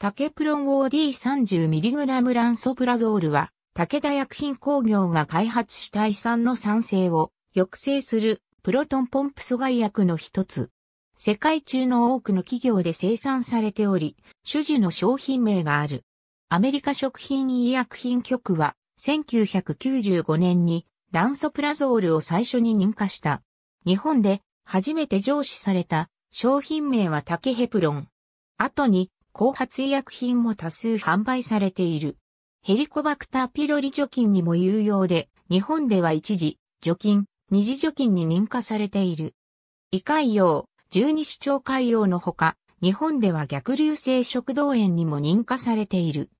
タケプロン OD30mg ランソプラゾールは、武田薬品工業が開発した胃酸の酸性を抑制するプロトンポンプ阻害薬の一つ。世界中の多くの企業で生産されており、種樹の商品名がある。アメリカ食品医薬品局は、1995年にランソプラゾールを最初に認可した。日本で初めて上司された商品名はタケヘプロン。後に後発医薬品も多数販売されている。ヘリコバクターピロリ除菌にも有用で、日本では一時、除菌、二次除菌に認可されている。胃潰瘍、十二指腸潰瘍のほか、日本では逆流性食道炎にも認可されている。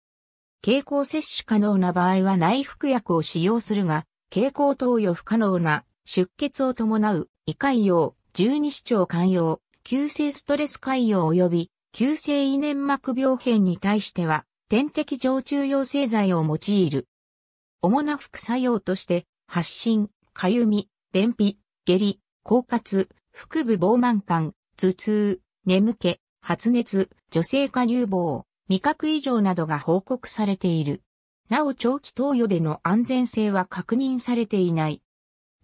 経口摂取可能な場合は内服薬を使用するが、経口投与不可能な出血を伴う胃潰瘍、十二指腸潰瘍、急性ストレス潰瘍及び急性胃粘膜病変に対しては、点滴常駐用製剤を用いる。主な副作用として、発疹、かゆみ、便秘、下痢、狡猾、腹部膨満感、頭痛、眠気、発熱、女性化乳房、味覚異常などが報告されている。なお長期投与での安全性は確認されていない。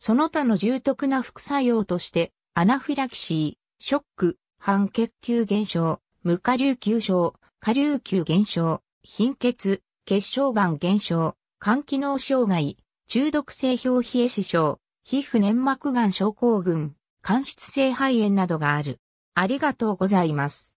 その他の重篤な副作用として、アナフィラキシー、ショック、半血球減少、無下流球症、下流球減少、貧血、血小板減少、肝機能障害、中毒性表皮壊死症、皮膚粘膜癌症候群、間質性肺炎などがある。ありがとうございます。